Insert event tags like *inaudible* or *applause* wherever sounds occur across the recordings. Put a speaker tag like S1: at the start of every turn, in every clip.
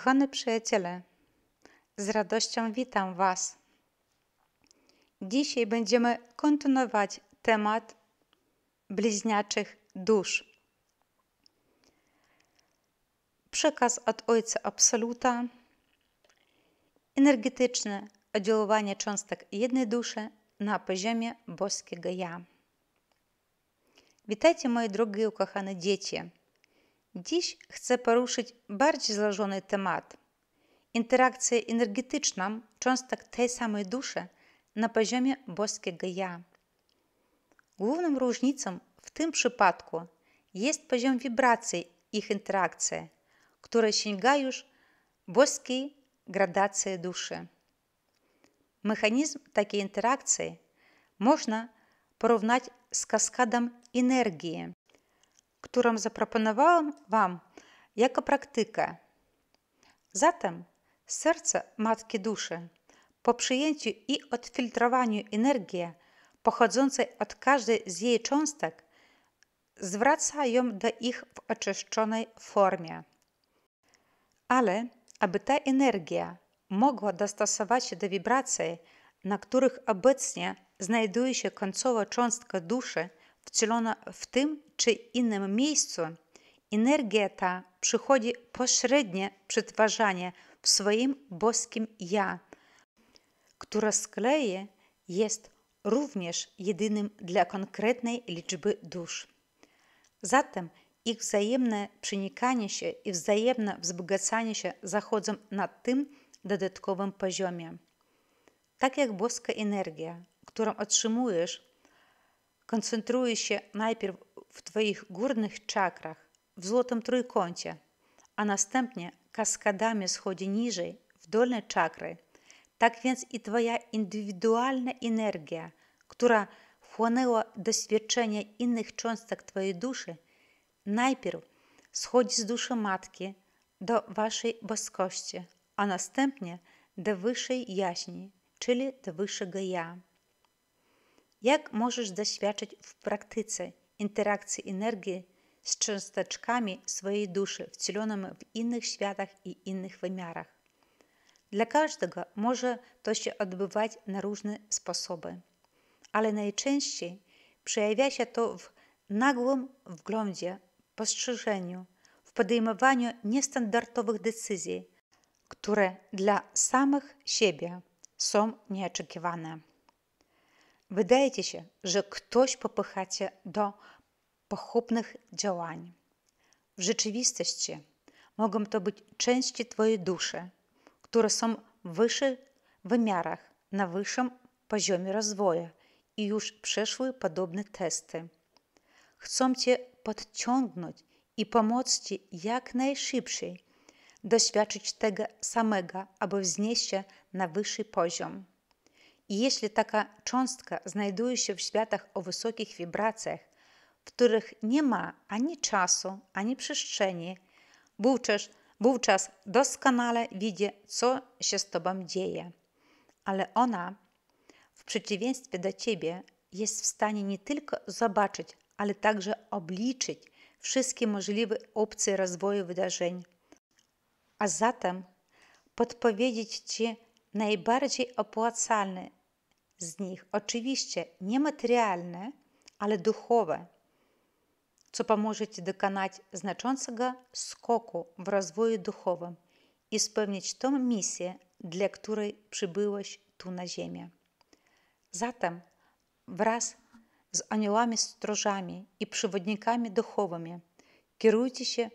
S1: Kochane przyjaciele, z radością witam Was. Dzisiaj będziemy kontynuować temat bliźniaczych dusz. Przekaz od Ojca Absoluta, energetyczne oddziaływanie cząstek jednej duszy na poziomie boskiego ja. Witajcie moje drogie i ukochane dzieci – Dziś chcę poruszyć bardziej złożony temat. Interakcję energetyczną cząstek tej samej duszy na poziomie boskiego ja. Główną różnicą w tym przypadku jest poziom wibracji ich interakcji, które sięga już boskiej gradacji duszy. Mechanizm takiej interakcji można porównać z kaskadą energii, którą zaproponowałam Wam jako praktykę. Zatem serce Matki Duszy po przyjęciu i odfiltrowaniu energii pochodzącej od każdej z jej cząstek zwraca ją do ich w oczyszczonej formie. Ale aby ta energia mogła dostosować się do wibracji, na których obecnie znajduje się końcowa cząstka duszy – wcielona w tym czy innym miejscu, energia ta przychodzi pośrednie przetwarzanie w swoim boskim ja, które z kolei jest również jedynym dla konkretnej liczby dusz. Zatem ich wzajemne przenikanie się i wzajemne wzbogacanie się zachodzą na tym dodatkowym poziomie. Tak jak boska energia, którą otrzymujesz Концентруй się najpierw w Twoich górnych czakrach, w złotym trójkącie, a następnie kaskadami schodzi niżej, w dolne czakry. Tak więc i Twoja indywidualna energia, która do doświadczenie innych cząstek Twojej duszy, najpierw schodzi z duszy Matki do Waszej boskości, a następnie do Wyższej Jaśni, czyli do Wyższego Ja. Jak możesz doświadczyć w praktyce interakcji energii z cząsteczkami swojej duszy wcielonymi w innych światach i innych wymiarach? Dla każdego może to się odbywać na różne sposoby, ale najczęściej przejawia się to w nagłym wglądzie, postrzeżeniu, w podejmowaniu niestandardowych decyzji, które dla samych siebie są nieoczekiwane ci się, że ktoś popychacie do pochopnych działań. W rzeczywistości mogą to być części Twojej duszy, które są w wyższych wymiarach, na wyższym poziomie rozwoju i już przeszły podobne testy. Chcą Cię podciągnąć i pomóc Ci jak najszybciej doświadczyć tego samego, aby wznieść się na wyższy poziom jeśli taka cząstka znajduje się w światach o wysokich wibracjach, w których nie ma ani czasu, ani przestrzeni, wówczas, wówczas doskonale widzi, co się z Tobą dzieje. Ale ona, w przeciwieństwie do Ciebie, jest w stanie nie tylko zobaczyć, ale także obliczyć wszystkie możliwe opcje rozwoju wydarzeń, a zatem podpowiedzieć Ci najbardziej opłacalny z nich oczywiście niematerialne, ale duchowe, co pomoże Ci dokonać znaczącego skoku w rozwoju duchowym i spełnić tą misję, dla której przybyłeś tu na Ziemię. Zatem wraz z aniołami stróżami i przewodnikami duchowymi kierujcie się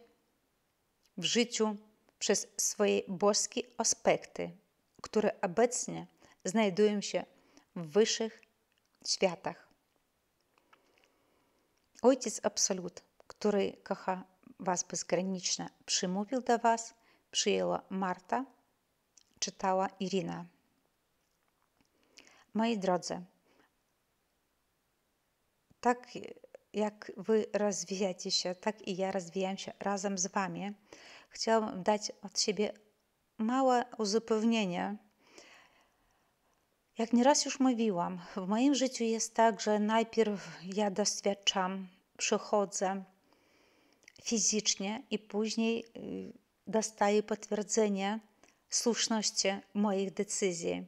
S1: w życiu przez swoje boskie aspekty, które obecnie znajdują się w wyższych światach. Ojciec Absolut, który kocha Was bezgranicznie, przymówił do Was, przyjęła Marta, czytała Irina. Moi drodzy, tak jak Wy rozwijacie się, tak i ja rozwijam się razem z Wami, chciałabym dać od siebie małe uzupełnienie jak nieraz już mówiłam, w moim życiu jest tak, że najpierw ja doświadczam, przychodzę fizycznie i później y, dostaję potwierdzenie słuszności moich decyzji.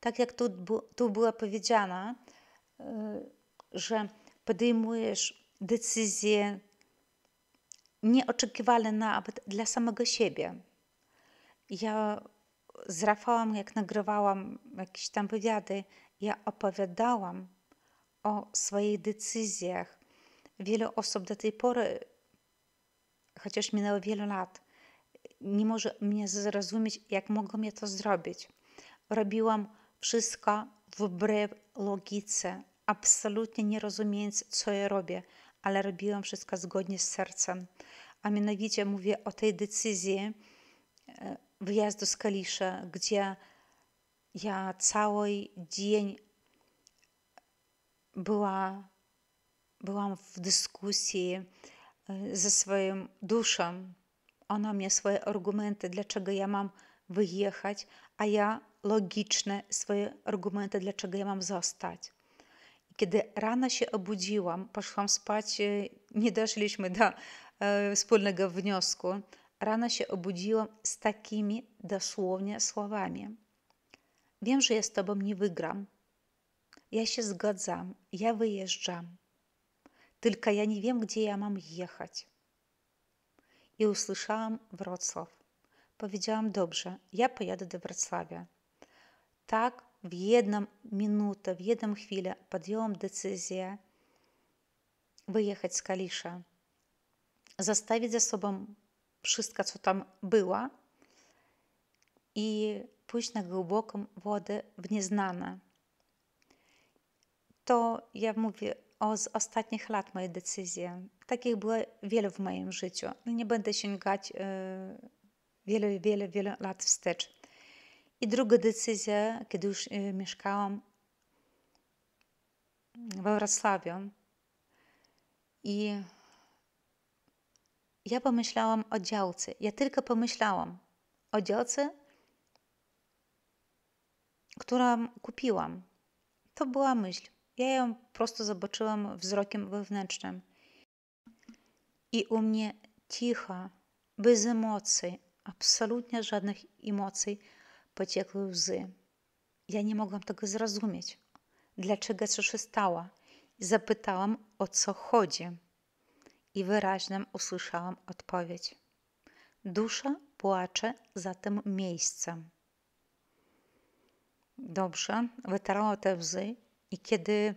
S1: Tak jak tu, tu było powiedziane, y, że podejmujesz decyzje nieoczekiwane nawet dla samego siebie. Ja z Rafałem, jak nagrywałam jakieś tam wywiady, ja opowiadałam o swoich decyzjach. Wiele osób do tej pory, chociaż minęło wiele lat, nie może mnie zrozumieć, jak mogłam ja to zrobić. Robiłam wszystko wbrew logice, absolutnie nie rozumiejąc, co ja robię, ale robiłam wszystko zgodnie z sercem. A mianowicie mówię o tej decyzji, e, wyjazdu z Kalisza, gdzie ja cały dzień była, byłam w dyskusji e, ze swoim duszą. Ona miała swoje argumenty, dlaczego ja mam wyjechać, a ja logiczne swoje argumenty, dlaczego ja mam zostać. kiedy rano się obudziłam, poszłam spać, e, nie doszliśmy do e, wspólnego wniosku, Rano się obudziłam z takimi dosłownie słowami. Wiem, że ja z tobą nie wygram. Ja się zgadzam, ja wyjeżdżam. Tylko ja nie wiem, gdzie ja mam jechać. I usłyszałam Wrocław. Powiedziałam, dobrze, ja pojadę do Wrocławia. Tak, w jedną minutę, w jedną chwilę podjęłam decyzję wyjechać z Kalisza, zostawić za sobą wszystko, co tam było, i pójść na głęboką wodę w nieznane. To ja mówię o z ostatnich lat moje decyzje. Takich było wiele w moim życiu. No nie będę sięgać y, wiele, wiele, wiele lat wstecz. I druga decyzja, kiedy już y, mieszkałam we Wrocławiu i ja pomyślałam o działce. Ja tylko pomyślałam o działce, którą kupiłam. To była myśl. Ja ją po prostu zobaczyłam wzrokiem wewnętrznym. I u mnie cicha, bez emocji, absolutnie żadnych emocji, pociekły łzy. Ja nie mogłam tego zrozumieć. Dlaczego coś się stało? Zapytałam, o co chodzi i wyraźnym usłyszałam odpowiedź. Dusza płacze za tym miejscem. Dobrze, wytarłam te łzy i kiedy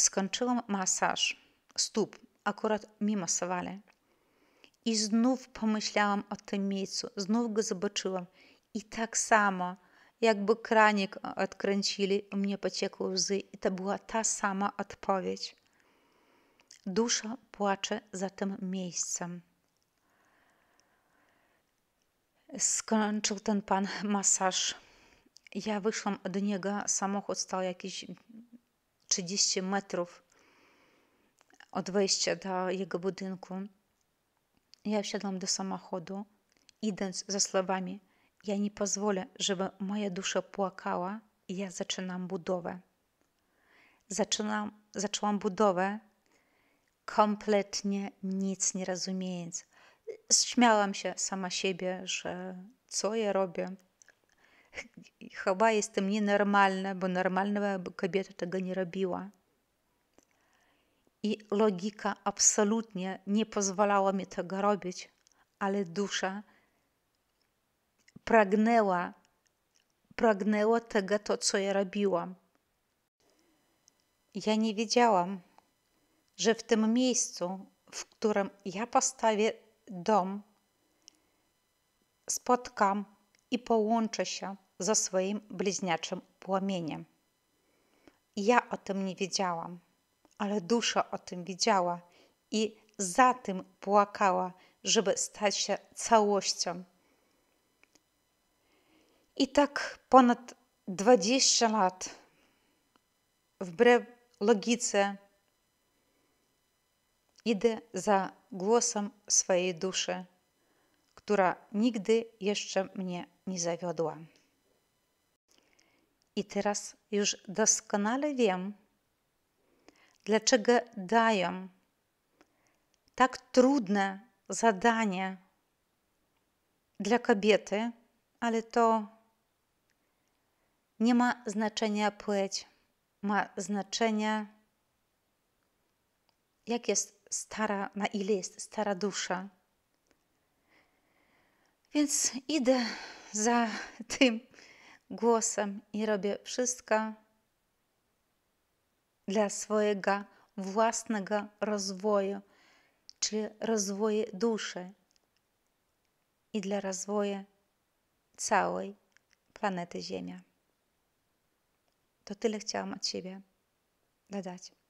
S1: skończyłam masaż stóp, akurat mi masowali, i znów pomyślałam o tym miejscu, znów go zobaczyłam i tak samo, jakby kranik odkręcili, u mnie pociekły łzy i to była ta sama odpowiedź. Dusza płacze za tym miejscem. Skończył ten pan masaż. Ja wyszłam od niego, samochód stał jakieś 30 metrów od wejścia do jego budynku. Ja wsiadłam do samochodu, idąc za słowami: Ja nie pozwolę, żeby moja dusza płakała, ja zaczynam budowę. Zaczynam, zaczęłam budowę kompletnie nic nie rozumiejąc. Śmiałam się sama siebie, że co ja robię. Chyba jestem nienormalna, bo normalna kobieta tego nie robiła. I logika absolutnie nie pozwalała mi tego robić, ale dusza pragnęła, pragnęła tego, to co ja robiłam. Ja nie wiedziałam, że w tym miejscu, w którym ja postawię dom, spotkam i połączę się ze swoim bliźniaczym płomieniem. Ja o tym nie wiedziałam, ale dusza o tym wiedziała i za tym płakała, żeby stać się całością. I tak ponad 20 lat, wbrew logice, idę za głosem swojej duszy, która nigdy jeszcze mnie nie zawiodła. I teraz już doskonale wiem, dlaczego dają tak trudne zadanie dla kobiety, ale to nie ma znaczenia płeć, ma znaczenie, jak jest stara, na ile jest stara dusza. Więc idę za *laughs* tym głosem i robię wszystko dla swojego własnego rozwoju, czyli rozwoju duszy i dla rozwoju całej planety Ziemia. To tyle chciałam od siebie dodać.